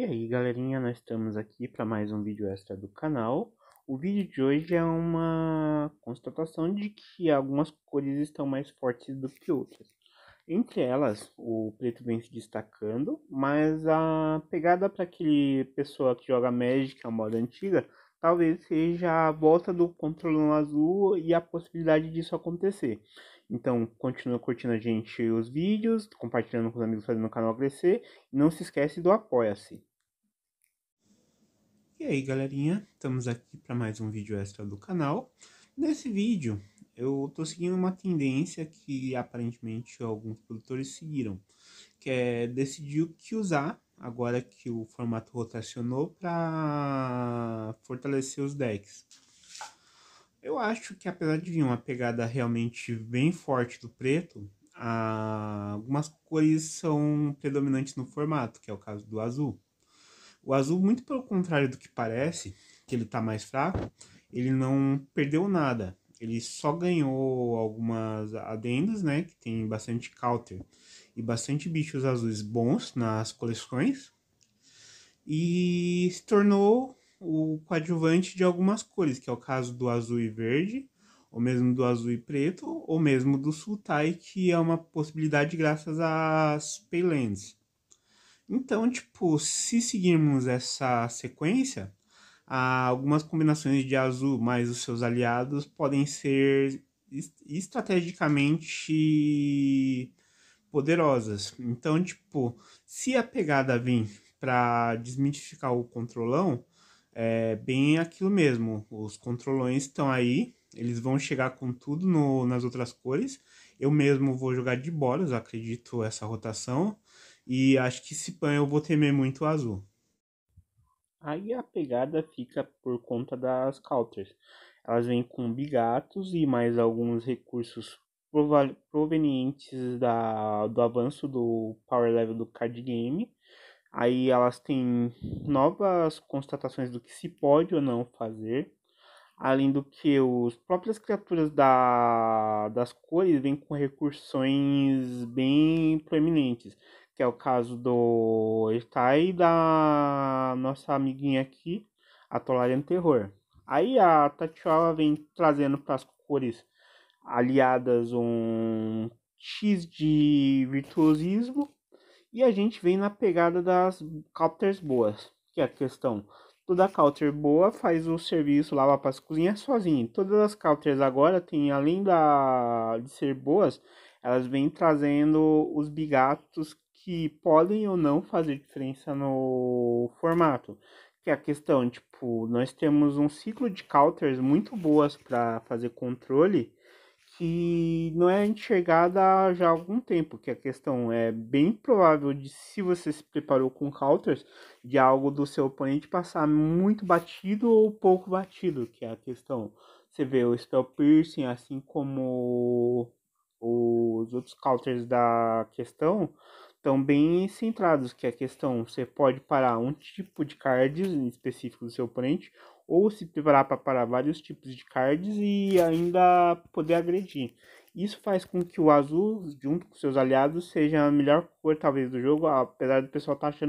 E aí galerinha, nós estamos aqui para mais um vídeo extra do canal. O vídeo de hoje é uma constatação de que algumas cores estão mais fortes do que outras. Entre elas, o preto vem se destacando, mas a pegada para aquele pessoa que joga Magic, a moda antiga, talvez seja a volta do controle azul e a possibilidade disso acontecer. Então, continua curtindo a gente os vídeos, compartilhando com os amigos, fazendo o canal crescer. não se esquece do Apoia-se. E aí galerinha, estamos aqui para mais um vídeo extra do canal. Nesse vídeo eu estou seguindo uma tendência que aparentemente alguns produtores seguiram, que é decidir o que usar agora que o formato rotacionou para fortalecer os decks. Eu acho que apesar de vir uma pegada realmente bem forte do preto, algumas cores são predominantes no formato, que é o caso do azul. O azul, muito pelo contrário do que parece, que ele tá mais fraco, ele não perdeu nada. Ele só ganhou algumas adendas, né? Que tem bastante counter e bastante bichos azuis bons nas coleções. E se tornou o coadjuvante de algumas cores, que é o caso do azul e verde, ou mesmo do azul e preto, ou mesmo do sultai, que é uma possibilidade graças às Paylands. Então, tipo, se seguirmos essa sequência, algumas combinações de azul mais os seus aliados podem ser estrategicamente poderosas. Então, tipo, se a pegada vir para desmitificar o controlão, é bem aquilo mesmo. Os controlões estão aí, eles vão chegar com tudo no, nas outras cores. Eu mesmo vou jogar de bolas, acredito, essa rotação. E acho que se pan eu vou temer muito o azul. Aí a pegada fica por conta das counters. Elas vêm com bigatos e mais alguns recursos provenientes da, do avanço do power level do card game. Aí elas têm novas constatações do que se pode ou não fazer. Além do que os próprias criaturas da, das cores vêm com recursões bem proeminentes que é o caso do Itai e tá da nossa amiguinha aqui, a Tolarian Terror. Aí a Tatiola vem trazendo para as cores aliadas um X de virtuosismo e a gente vem na pegada das counters boas, que é a questão. Toda counter boa faz o serviço lá para as cozinhas sozinha. Todas as counters agora tem além da de ser boas, elas vêm trazendo os bigatos que podem ou não fazer diferença no formato. Que é a questão, tipo, nós temos um ciclo de counters muito boas para fazer controle que não é enxergada já há algum tempo, que a questão é bem provável de se você se preparou com counters, de algo do seu oponente passar muito batido ou pouco batido, que é a questão. Você vê o Spell Piercing, assim como o os outros counters da questão estão bem centrados, que é a questão, você pode parar um tipo de cards específico do seu oponente, ou se preparar para parar vários tipos de cards e ainda poder agredir. Isso faz com que o azul, junto com seus aliados, seja a melhor cor talvez do jogo, apesar do pessoal estar tá achando